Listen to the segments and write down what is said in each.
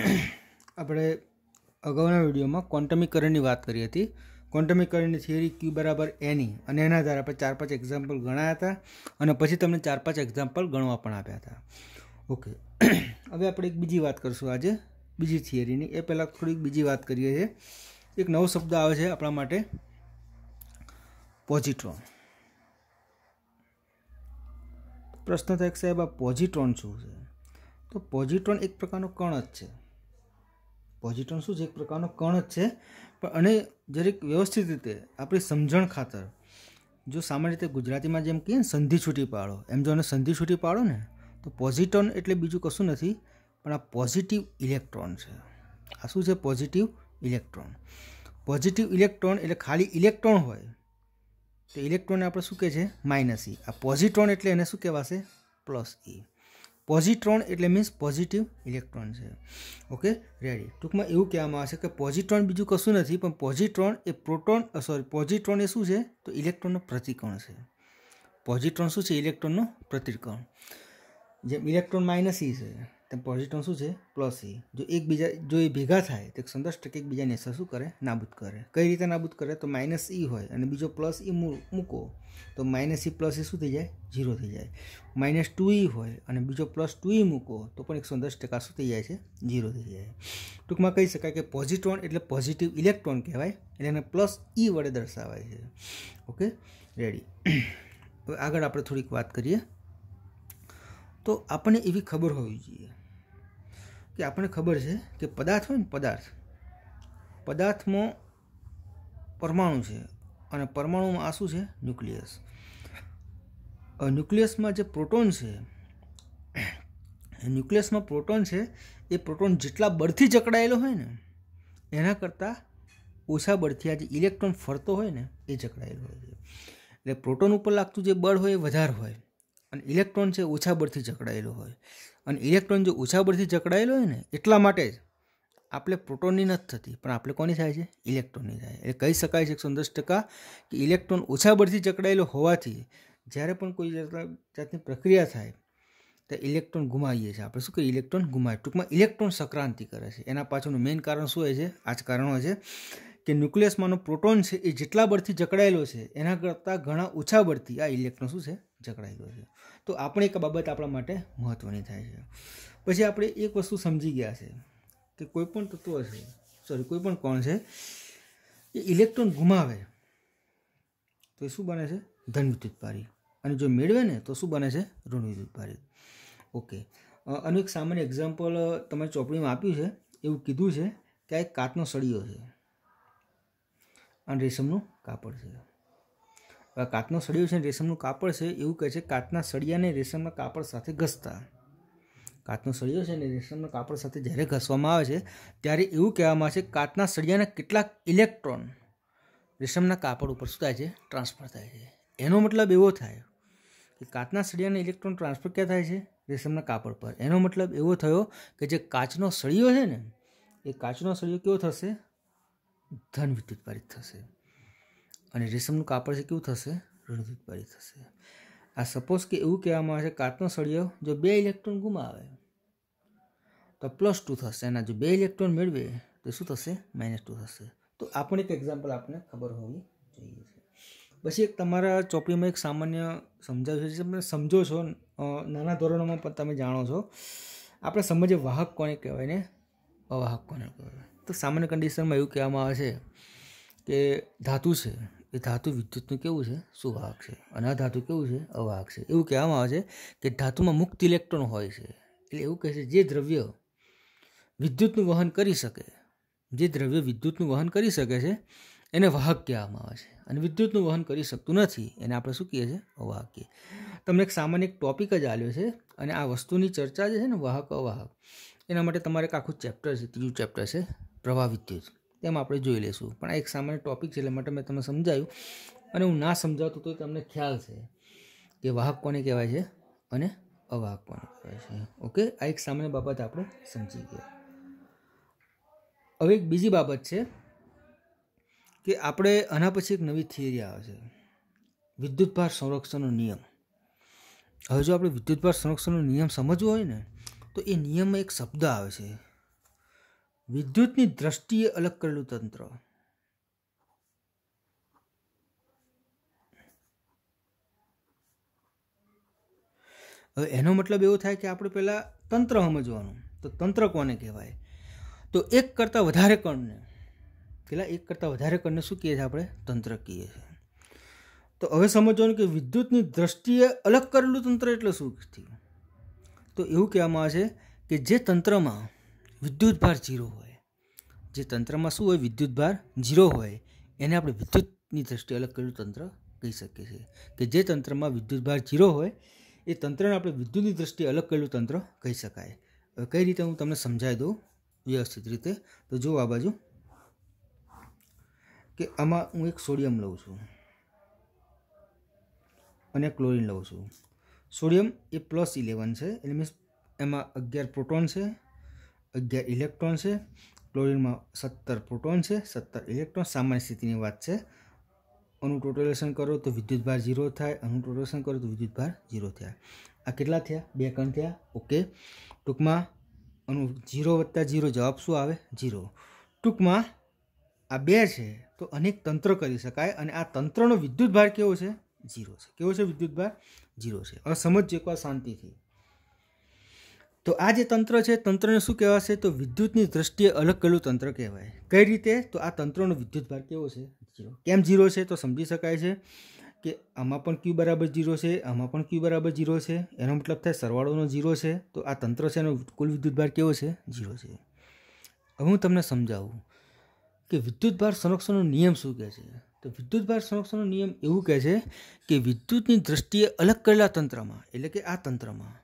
આપણે અગાઉના વિડીયોમાં ક્વોન્ટમીકરણની વાત કરી હતી ક્વોન્ટમીકરણની થિયરી ક્યુ બરાબર એની e અને એના આધારે આપણે ચાર પાંચ એક્ઝામ્પલ ગણાયા હતા અને પછી તમને ચાર પાંચ એક્ઝામ્પલ ગણવા પણ આપ્યા હતા ઓકે હવે આપણે એક બીજી વાત કરીશું આજે બીજી થિયરીની એ પહેલાં થોડીક બીજી વાત કરીએ છીએ એક નવો શબ્દ આવે છે આપણા માટે પોઝિટ્રોન પ્રશ્ન થાય સાહેબ આ પોઝિટ્રોન શું છે તો પોઝિટ્રોન એક પ્રકારનો કણ જ છે પોઝિટ્રોન શું છે એક પ્રકારનો કણ જ છે પણ અને જરીક વ્યવસ્થિત રીતે આપણી સમજણ ખાતર જો સામાન્ય રીતે ગુજરાતીમાં જેમ કહીએ ને સંધિ છૂટી પાડો એમ જો એને સંધિ છૂટી પાડો ને તો પોઝિટ્રોન એટલે બીજું કશું નથી પણ આ પોઝિટિવ ઇલેક્ટ્રોન છે આ શું છે પોઝિટિવ ઇલેક્ટ્રોન પોઝિટિવ ઇલેક્ટ્રોન એટલે ખાલી ઇલેક્ટ્રોન હોય તો ઇલેક્ટ્રોનને આપણે શું કહે છે માઇનસ ઈ e. આ પોઝિટ્રોન એટલે એને શું કહેવાશે પ્લસ ઈ e. પોઝિટ્રોન એટલે મીન્સ પોઝિટિવ ઇલેક્ટ્રોન છે ઓકે રેડી ટૂંકમાં એવું કહેવામાં આવશે કે પોઝિટ્રોન બીજું કશું નથી પણ પોઝિટ્રોન એ પ્રોટોન સોરી પોઝિટ્રોન એ શું છે તો ઇલેક્ટ્રોનનો પ્રતિકણ છે પોઝિટ્રોન શું છે ઇલેક્ટ્રોનનો પ્રતિકણ જેમ ઇલેક્ટ્રોન માઇનસ ઈ છે તેમ પોઝિટ્રોન શું છે પ્લસ ઈ e. જો એકબીજા જો એ ભેગા થાય તો એક દસ ટકા એકબીજાને અસર શું કરે નાબૂદ કરે કઈ રીતે નાબૂદ કરે તો માઇનસ ઈ e હોય અને બીજો પ્લસ ઈ e મૂકો તો માઇનસ ઈ પ્લસ ઈ શું થઈ જાય ઝીરો થઈ જાય માઇનસ ટુ ઈ હોય અને બીજો પ્લસ ટુ ઈ મૂકો તો પણ એકસો દસ ટકા શું થઈ જાય છે ઝીરો થઈ જાય ટૂંકમાં કહી શકાય કે પોઝિટ્રોન એટલે પોઝિટિવ ઇલેક્ટ્રોન કહેવાય એટલે એને પ્લસ ઈ વડે દર્શાવાય છે ઓકે રેડી હવે આગળ આપણે થોડીક વાત કરીએ તો આપણને એવી ખબર હોવી જોઈએ કે આપણને ખબર છે કે પદાર્થ હોય ને પદાર્થ પદાર્થમાં પરમાણુ છે અને પરમાણુમાં આ શું છે ન્યુક્લિયસ ન્યુક્લિયસમાં જે પ્રોટોન છે ન્યુક્લિયસમાં પ્રોટોન છે એ પ્રોટોન જેટલા બળથી જકડાયેલો હોય ને એના કરતાં ઓછા બળથી આ જે ઇલેક્ટ્રોન ફરતો હોય ને એ જકડાયેલો હોય છે એટલે પ્રોટોન ઉપર લાગતું જે બળ હોય એ વધારે હોય અને ઇલેક્ટ્રોન છે ઓછા બળથી જકડાયેલો હોય અને ઇલેક્ટ્રોન જો ઓછા બળથી જકડાયેલો હોય ને એટલા માટે જ આપણે પ્રોટોનની નથી થતી પણ આપણે કોની થાય છે ઇલેક્ટ્રોનની થાય એટલે કહી શકાય છે એકસો દસ ટકા કે ઇલેક્ટ્રોન ઓછા બળથી જકડાયેલો હોવાથી જ્યારે પણ કોઈ જાતની પ્રક્રિયા થાય તો ઇલેક્ટ્રોન ગુમાવીએ છીએ આપણે શું કે ઇલેક્ટ્રોન ગુમાવીએ ટૂંકમાં ઇલેક્ટ્રોન સંક્રાંતિ કરે છે એના પાછળનું મેઇન કારણ શું હોય છે આ જ કારણ છે કે ન્યુક્લિયસમાંનો પ્રોટોન છે એ જેટલા બળથી જકડાયેલો છે એના કરતાં ઘણા ઓછા બળથી આ ઇલેક્ટ્રોન શું છે જકડાઈ ગયો છે તો આપણે એક બાબત આપણા માટે મહત્ત્વની થાય છે પછી આપણે એક વસ્તુ સમજી ગયા છે કે કોઈ પણ તત્વ છે સોરી કોઈ પણ કોણ છે એ ઇલેક્ટ્રોન ગુમાવે તો એ શું બને છે ધન વિદ્યુતભારી અને જો મેળવે ને તો શું બને છે ઋણ વિદ્યુતભારી ઓકે અને એક સામાન્ય એક્ઝામ્પલ તમારી ચોપડીમાં આપ્યું છે એવું કીધું છે કે આ એક કાચનો સળિયો છે અને રેશમનું કાપડ છે કાચનો સળિયો છે રેશમનું કાપડ છે એવું કહે છે કાચના સળિયાને રેશમના કાપડ સાથે ઘસતા કાચનો સળિયો છે ને રેશમના કાપડ સાથે જ્યારે ઘસવામાં આવે છે ત્યારે એવું કહેવામાં આવે છે કાચના સળિયાના કેટલાક ઇલેક્ટ્રોન રેશમના કાપડ ઉપર શું થાય છે ટ્રાન્સફર થાય છે એનો મતલબ એવો થાય કે કાચના સળિયાના ઇલેક્ટ્રોન ટ્રાન્સફર ક્યાં થાય છે રેશમના કાપડ પર એનો મતલબ એવો થયો કે જે કાચનો સળિયો છે ને એ કાચનો સળિયો કેવો થશે ધન વિદ્યુત પારિત થશે અને રેશમનું કાપડ છે કેવું થશે ઋણવિતભારી થશે આ સપોઝ કે એવું કહેવામાં આવે છે કાચનો સળિયો જો બે ઇલેક્ટ્રોન ગુમાવે તો પ્લસ ટુ થશે એના જો બે ઇલેક્ટ્રોન મેળવે તો શું થશે માઇનસ ટુ થશે તો આપણે એક એક્ઝામ્પલ આપણને ખબર હોવી જોઈએ છે પછી એક તમારા ચોપડીમાં એક સામાન્ય સમજાવ્યું છે તમે સમજો છો નાના ધોરણોમાં પણ તમે જાણો છો આપણે સમજે વાહક કોને કહેવાય ને અવાહક કોને કહેવાય તો સામાન્ય કન્ડિશનમાં એવું કહેવામાં આવે છે કે ધાતુ છે કે ધાતુ વિદ્યુતનું કેવું છે સુવાહક છે અને આ ધાતુ કેવું છે અવાહક છે એવું કહેવામાં આવે છે કે ધાતુમાં મુક્ત ઇલેક્ટ્રોન હોય છે એટલે એવું કહે છે જે દ્રવ્ય વિદ્યુતનું વહન કરી શકે જે દ્રવ્ય વિદ્યુતનું વહન કરી શકે છે એને વાહક કહેવામાં આવે છે અને વિદ્યુતનું વહન કરી શકતું નથી એને આપણે શું કહીએ છીએ અવાહક કહીએ તમને એક સામાન્ય એક ટૉપિક જ આવ્યો છે અને આ વસ્તુની ચર્ચા જે છે ને વાહક અવાહક એના માટે તમારે એક આખું ચેપ્ટર છે ત્રીજું ચેપ્ટર છે પ્રવાહ વિદ્યુત તેમ આપણે જોઈ લઈશું પણ આ એક સામાન્ય ટોપિક છે એટલે માટે મેં તમને સમજાયું અને હું ના સમજાવતો તો તમને ખ્યાલ છે કે વાહક કોને કહેવાય છે અને અવાહક કોને કહેવાય છે ઓકે આ એક સામાન્ય બાબત આપણે સમજી ગયા હવે એક બીજી બાબત છે કે આપણે આના પછી એક નવી થિયરી આવે છે વિદ્યુતભાર સંરક્ષણનો નિયમ હવે જો આપણે વિદ્યુતભાર સંરક્ષણનો નિયમ સમજવો હોય ને તો એ નિયમમાં એક શબ્દ આવે છે વિદ્યુતની દ્રષ્ટિએ અલગ કરેલું તંત્ર હવે એનો મતલબ એવો થાય કે આપણે પહેલાં તંત્ર સમજવાનું તો તંત્ર કોને કહેવાય તો એક કરતાં વધારે કણને પેલા એક કરતાં વધારે કણને શું કહીએ છીએ આપણે તંત્ર કહીએ છીએ તો હવે સમજવાનું કે વિદ્યુતની દ્રષ્ટિએ અલગ કરેલું તંત્ર એટલે શું થયું તો એવું કહેવામાં આવે છે કે જે તંત્રમાં વિદ્યુતભાર જીરો હોય જે તંત્રમાં શું હોય વિદ્યુતભાર ઝીરો હોય એને આપણે વિદ્યુતની દ્રષ્ટિએ અલગ કરેલું તંત્ર કહી શકીએ છીએ કે જે તંત્રમાં વિદ્યુતભાર ઝીરો હોય એ તંત્રને આપણે વિદ્યુતની દ્રષ્ટિએ અલગ કરેલું તંત્ર કહી શકાય હવે કઈ રીતે હું તમને સમજાવી દઉં વ્યવસ્થિત રીતે તો જુઓ આ બાજુ કે આમાં હું એક સોડિયમ લઉં છું અને ક્લોરિન લઉં છું સોડિયમ એ પ્લસ ઇલેવન છે એટલે મીન્સ એમાં અગિયાર પ્રોટોન છે અગિયાર ઇલેક્ટ્રોન છે ક્લોરિનમાં સત્તર પ્રોટોન છે સત્તર ઇલેક્ટ્રોન સામાન્ય સ્થિતિની વાત છે અણુ ટોટલેશન કરો તો વિદ્યુતભાર ઝીરો થાય અણુ ટોટલેશન કરો તો વિદ્યુતભાર ઝીરો થયા આ કેટલા થયા બે કણ થયા ઓકે ટૂંકમાં અણુ ઝીરો વત્તા ઝીરો જવાબ શું આવે ઝીરો ટૂંકમાં આ બે છે તો અનેક તંત્ર કરી શકાય અને આ તંત્રનો વિદ્યુતભાર કેવો છે ઝીરો છે કેવો છે વિદ્યુતભાર ઝીરો છે હવે સમજજો એકવાર શાંતિથી તો આ જે તંત્ર છે તંત્રને શું કહેવાશે તો વિદ્યુતની દ્રષ્ટિએ અલગ કરેલું તંત્ર કહેવાય કઈ રીતે તો આ તંત્રનો વિદ્યુત ભાર કેવો છે જીરો કેમ જીરો છે તો સમજી શકાય છે કે આમાં પણ ક્યુ બરાબર જીરો છે આમાં પણ ક્યુ બરાબર જીરો છે એનો મતલબ થાય સરવાળોનો જીરો છે તો આ તંત્ર છે એનો કુલ વિદ્યુત ભાર કેવો છે જીરો છે હવે હું તમને સમજાવું કે વિદ્યુત ભાર સંરક્ષણનો નિયમ શું કહે છે તો વિદ્યુત ભાર સંરક્ષણનો નિયમ એવું કહે છે કે વિદ્યુતની દ્રષ્ટિએ અલગ કરેલા તંત્રમાં એટલે કે આ તંત્રમાં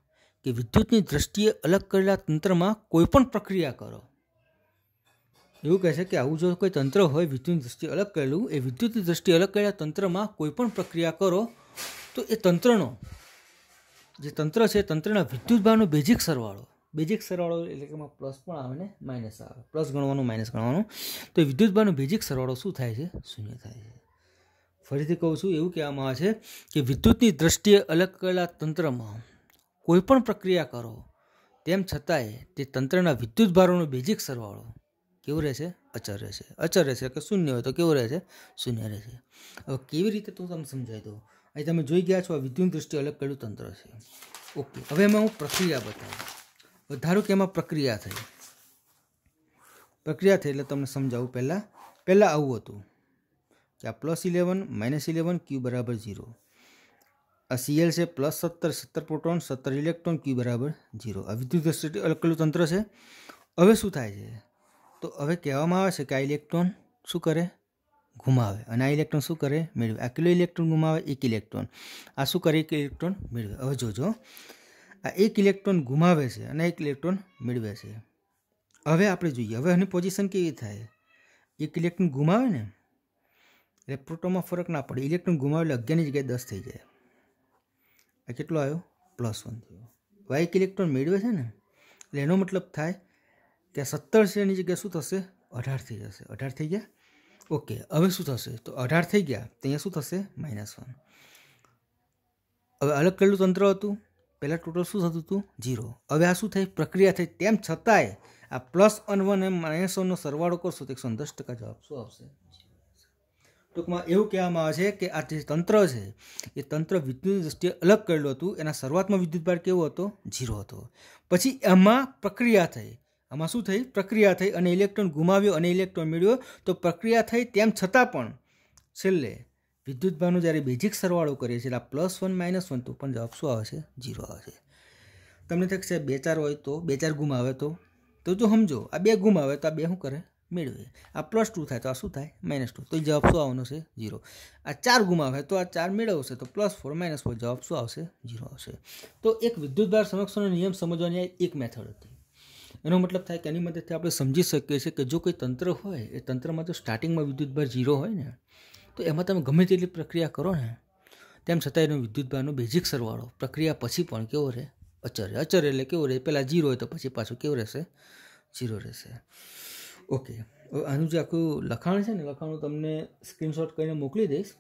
કે વિદ્યુતની દ્રષ્ટિએ અલગ કરેલા તંત્રમાં કોઈ પણ પ્રક્રિયા કરો એવું કહે છે કે આવું જો કોઈ તંત્ર હોય વિદ્યુતની દ્રષ્ટિએ અલગ કરેલું એ વિદ્યુતની દ્રષ્ટિએ અલગ કરેલા તંત્રમાં કોઈ પણ પ્રક્રિયા કરો તો એ તંત્રનો જે તંત્ર છે તંત્રના વિદ્યુત ભાવનો બેઝિક સરવાળો બેઝિક સરવાળો એટલે કે એમાં પ્લસ પણ આવે ને માઇનસ આવે પ્લસ ગણવાનું માઇનસ ગણવાનું તો એ વિદ્યુત ભાવનો બેઝિક સરવાળો શું થાય છે શૂન્ય થાય છે ફરીથી કહું છું એવું કહેવામાં આવે છે કે વિદ્યુતની દ્રષ્ટિએ અલગ કરેલા તંત્રમાં કોઈપણ પ્રક્રિયા કરો તેમ છતાંય તે તંત્રના વિદ્યુત ભારોનો બેઝિક સરવાળો કેવો રહેશે અચર રહેશે અચર રહેશે કે શૂન્ય હોય તો કેવો રહેશે શૂન્ય રહેશે હવે કેવી રીતે તું તમે સમજાવી દો અહીં તમે જોઈ ગયા છો આ વિદ્યુત દૃષ્ટિ અલગ કયું તંત્ર છે ઓકે હવે એમાં હું પ્રક્રિયા બતાવું ધારો કે એમાં પ્રક્રિયા થઈ પ્રક્રિયા થઈ એટલે તમને સમજાવું પહેલાં પહેલાં આવું હતું કે આ plus eleven minus eleven q બરાબર ઝીરો આ સીએલ છે પ્લસ સત્તર સત્તર પ્રોટોન સત્તર ઇલેક્ટ્રોન ક્યુ બરાબર ઝીરો આ વિદ્યુત અલકલું તંત્ર છે હવે શું થાય છે તો હવે કહેવામાં આવે છે કે આ ઇલેક્ટ્રોન શું કરે ગુમાવે અને આ ઇલેક્ટ્રોન શું કરે મેળવે આ કિલો ઇલેક્ટ્રોન ગુમાવે એક ઇલેક્ટ્રોન આ શું કરે એક ઇલેક્ટ્રોન મેળવે હવે જોજો આ એક ઇલેક્ટ્રોન ગુમાવે છે અને એક ઇલેક્ટ્રોન મેળવે છે હવે આપણે જોઈએ હવે એની પોઝિશન કેવી થાય એક ઇલેક્ટ્રોન ગુમાવે ને એટલે પ્રોટોમાં ફરક ના પડે ઇલેક્ટ્રોન ગુમાવે એટલે અગિયારની જગ્યાએ દસ થઈ જાય આ કેટલો આવ્યો પ્લસ વન થયો વાઇક ઇલેક્ટ્રોન મેળવે છે ને એટલે એનો મતલબ થાય કે આ સત્તર છે જગ્યાએ શું થશે અઢાર થઈ જશે અઢાર થઈ ગયા ઓકે હવે શું થશે તો અઢાર થઈ ગયા તો અહીંયા શું થશે માઇનસ વન હવે અલગ કરેલું તંત્ર હતું પહેલાં ટોટલ શું થતું હતું જીરો હવે આ શું થઈ પ્રક્રિયા થઈ તેમ છતાંય આ પ્લસ વન વન એમ માઇનસ વનનો સરવાળો કરશો તો એકસો દસ ટકા જવાબ શું આવશે ટૂંકમાં એવું કહેવામાં આવે છે કે આ જે તંત્ર છે એ તંત્ર વિદ્યુતની દ્રષ્ટિએ અલગ કરેલું હતું એના શરૂઆતમાં વિદ્યુતભાર કેવો હતો ઝીરો હતો પછી એમાં પ્રક્રિયા થઈ આમાં શું થઈ પ્રક્રિયા થઈ અને ઇલેક્ટ્રોન ગુમાવ્યો અને ઇલેક્ટ્રોન મેળવ્યો તો પ્રક્રિયા થઈ તેમ છતાં પણ છેલ્લે વિદ્યુતભારનો જ્યારે બેઝિક સરવાળો કરીએ છીએ એટલે પ્લસ વન માઇનસ વન તો પણ જવાબ શું આવે છે ઝીરો આવે છે તમને થાય છે બે ચાર હોય તો બે ચાર ગુમાવે તો તો જો સમજો આ બે ગુમાવે તો આ બે શું કરે મેળવીએ આ પ્લસ ટુ થાય તો આ શું થાય માઇનસ ટુ તો જવાબ શું આવવાનો છે ઝીરો આ ચાર ગુમાવે તો આ ચાર મેળવશે તો પ્લસ ફોર માઇનસ ફોર જવાબ શું આવશે ઝીરો આવશે તો એક વિદ્યુતભાર સંરક્ષણનો નિયમ સમજવાની એક મેથડ હતી એનો મતલબ થાય કે એની મદદથી આપણે સમજી શકીએ છીએ કે જો કોઈ તંત્ર હોય એ તંત્રમાં જો સ્ટાર્ટિંગમાં વિદ્યુતભાર ઝીરો હોય ને તો એમાં તમે ગમે તેટલી પ્રક્રિયા કરો ને તેમ છતાં એનો વિદ્યુતભારનો બેઝિક સરવાળો પ્રક્રિયા પછી પણ કેવો રહે અચર અચર એટલે કેવો રહે પહેલાં ઝીરો હોય તો પછી પાછું કેવું રહેશે ઝીરો રહેશે ઓકે આનું જે આખું લખાણ છે ને લખાણ હું તમને સ્ક્રીનશોટ કરીને મોકલી દઈશ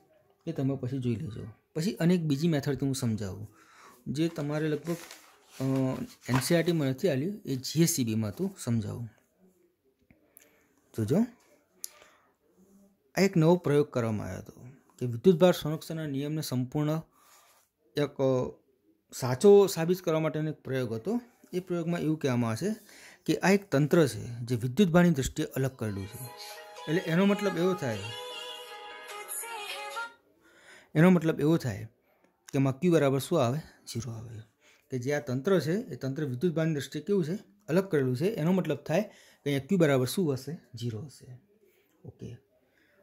એ તમે પછી જોઈ લેજો પછી અનેક બીજી મેથડથી હું સમજાવું જે તમારે લગભગ એનસીઆરટીમાં નથી આવ્યું એ જીએસસીબીમાં હતું સમજાવું જોજો આ એક નવો પ્રયોગ કરવામાં આવ્યો હતો કે વિદ્યુતભાર સંરક્ષણના નિયમને સંપૂર્ણ એક સાચો સાબિત કરવા માટેનો એક પ્રયોગ હતો એ પ્રયોગમાં એવું કહેવામાં આવશે કે આ એક તંત્ર છે જે વિદ્યુતભાની દ્રષ્ટિએ અલગ કરેલું છે એટલે એનો મતલબ એવો થાય એનો મતલબ એવો થાય કે એમાં ક્યુ બરાબર શું આવે ઝીરો આવે કે જે આ તંત્ર છે એ તંત્ર વિદ્યુતભાની દ્રષ્ટિએ કેવું છે અલગ કરેલું છે એનો મતલબ થાય કે અહીંયા ક્યુ બરાબર શું હશે ઝીરો હશે ઓકે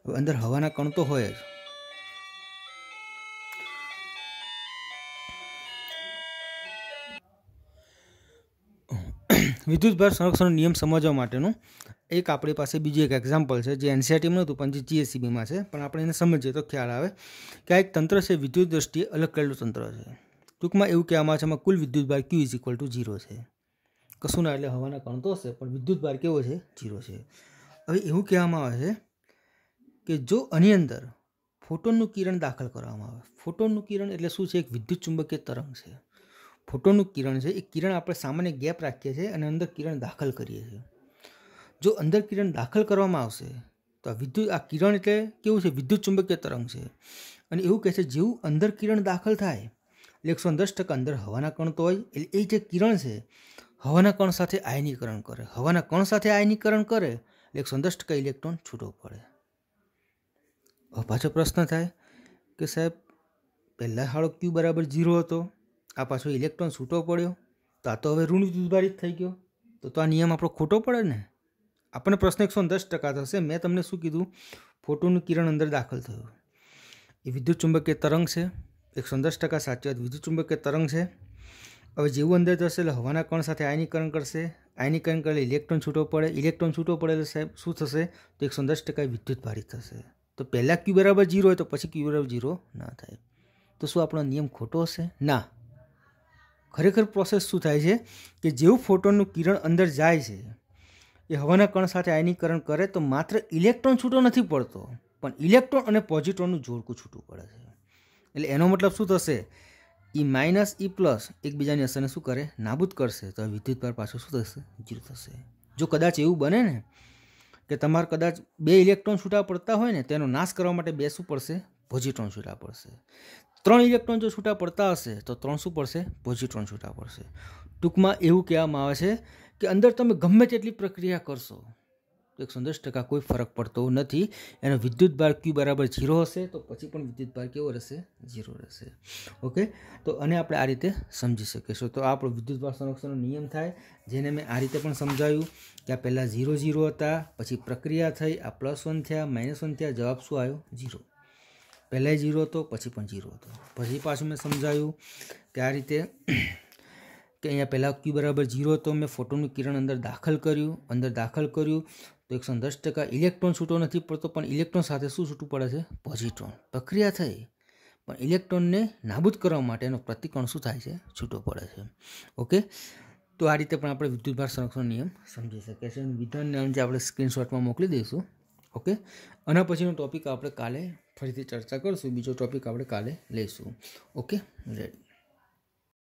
હવે અંદર હવાના કણ તો હોય જ વિદ્યુત ભાર સંરક્ષણનો નિયમ સમજવા માટેનું એક આપણી પાસે બીજું એક એક્ઝામ્પલ છે જે એનસીઆરટીમાં e નહોતું પણ જે જીએસસીબીમાં છે પણ આપણે એને સમજીએ તો ખ્યાલ આવે કે આ એક તંત્ર છે વિદ્યુત દ્રષ્ટિએ અલગ કરેલું તંત્ર છે ટૂંકમાં એવું કહેવામાં છે એમાં કુલ વિદ્યુત ભાર q is equal to zero છે કશું ના એટલે હવાના કણ તો હશે પણ વિદ્યુત ભાર કેવો છે ઝીરો છે હવે એવું કહેવામાં આવે છે કે જો આની અંદર ફોટોનનું કિરણ દાખલ કરવામાં આવે ફોટોનનું કિરણ એટલે શું છે એક વિદ્યુત ચુંબકીય તરંગ છે ફોટોનું કિરણ છે એ કિરણ આપણે સામાન્ય ગેપ રાખીએ છીએ અને અંદર કિરણ દાખલ કરીએ છીએ જો અંદર કિરણ દાખલ કરવામાં આવશે તો આ વિદ્યુત આ કિરણ એટલે કેવું છે વિદ્યુત ચુંબકીય તરંગ છે અને એવું કહે છે જેવું અંદર કિરણ દાખલ થાય એટલે એકસો દસ ટકા અંદર હવાના કણ તો હોય એટલે એ જે કિરણ છે હવાના કણ સાથે આયનીકરણ કરે હવાના કણ સાથે આયનીકરણ કરે એટલે એકસો દસ ટકા ઇલેક્ટ્રોન છૂટો પડે હવે પાછો પ્રશ્ન થાય કે સાહેબ પહેલાં હાળો ક્યુ બરાબર ઝીરો હતો આ પાછો ઇલેક્ટ્રોન છૂટો પડ્યો તો આ તો હવે ઋણ વિભારિત થઈ ગયો તો તો આ નિયમ આપણો ખોટો પડે ને આપણને પ્રશ્ન એકસો દસ ટકા થશે મેં તમને શું કીધું ફોટોનું કિરણ અંદર દાખલ થયું એ વિદ્યુત ચુંબકીય તરંગ છે એકસો દસ ટકા સાચી વાત વિદ્યુત ચુંબકીય તરંગ છે હવે જેવું અંદર જશે એટલે હવાના કણ સાથે આયનીકરણ કરશે આયનીકરણ કરે ઇલેક્ટ્રોન છૂટો પડે ઇલેક્ટ્રોન છૂટો પડે એટલે સાહેબ શું થશે તો એકસો દસ ટકા વિદ્યુત ભારિત થશે તો પહેલાં ક્યુ બરાબર જીરો હોય તો પછી ક્યુ બરાબર જીરો ના થાય તો શું આપણો નિયમ ખોટો હશે ના ખરેખર પ્રોસેસ શું થાય છે કે જેવું ફોટોનનું કિરણ અંદર જાય છે એ હવાના કણ સાથે આયનીકરણ કરે તો માત્ર ઇલેક્ટ્રોન છૂટો નથી પડતો પણ ઇલેક્ટ્રોન અને પોઝિટ્રોનનું જોડકું છૂટું પડે છે એટલે એનો મતલબ શું થશે ઈ માઇનસ ઈ પ્લસ એકબીજાની અસરને શું કરે નાબૂદ કરશે તો વિદ્યુતભાર પાછું શું થશે જીરો થશે જો કદાચ એવું બને ને કે તમારે કદાચ બે ઇલેક્ટ્રોન છૂટા પડતા હોય ને તેનો નાશ કરવા માટે બે શું પડશે પોઝિટ્રોન છૂટા પડશે ત્રણ ઇલેક્ટ્રોન જો છૂટા પડતા હશે તો ત્રણ શું પડશે પોઝિટ્રોન છૂટા પડશે ટૂંકમાં એવું કહેવામાં આવે છે કે અંદર તમે ગમે તેટલી પ્રક્રિયા કરશો તો એકસો દસ ટકા કોઈ ફરક પડતો નથી એનો વિદ્યુત ભાર ક્યુ બરાબર ઝીરો હશે તો પછી પણ વિદ્યુત ભાર કેવો રહેશે ઝીરો રહેશે ઓકે તો અને આપણે આ રીતે સમજી શકીશું તો આપણો વિદ્યુત ભાર સંરક્ષણનો નિયમ થાય જેને મેં આ રીતે પણ સમજાવ્યું કે આ પહેલાં ઝીરો ઝીરો હતા પછી પ્રક્રિયા થઈ આ પ્લસ વન થયા માઇનસ વન થયા જવાબ શું આવ્યો ઝીરો પહેલાં જીરો હતો પછી પણ જીરો હતો પછી પાછું મેં સમજાયું કે આ રીતે કે અહીંયા પહેલાં ક્યુ બરાબર જીરો હતો મેં ફોટોનું કિરણ અંદર દાખલ કર્યું અંદર દાખલ કર્યું તો એકસો દસ ટકા ઇલેક્ટ્રોન છૂટો નથી પડતો પણ ઇલેક્ટ્રોન સાથે શું છૂટું પડે છે પોઝિટ્રોન પ્રક્રિયા થઈ પણ ઇલેક્ટ્રોનને નાબૂદ કરવા માટેનો પ્રતિકોણ શું થાય છે છૂટો પડે છે ઓકે તો આ રીતે પણ આપણે વિદ્યુતભાર સંરક્ષણ નિયમ સમજી શકીએ છીએ વિધાન નિયમ આપણે સ્ક્રીનશોટમાં મોકલી દઈશું ઓકે આના પછીનો ટૉપિક આપણે કાલે ફરીથી ચર્ચા કરીશું બીજો ટૉપિક આપણે કાલે લઈશું ઓકે રેડી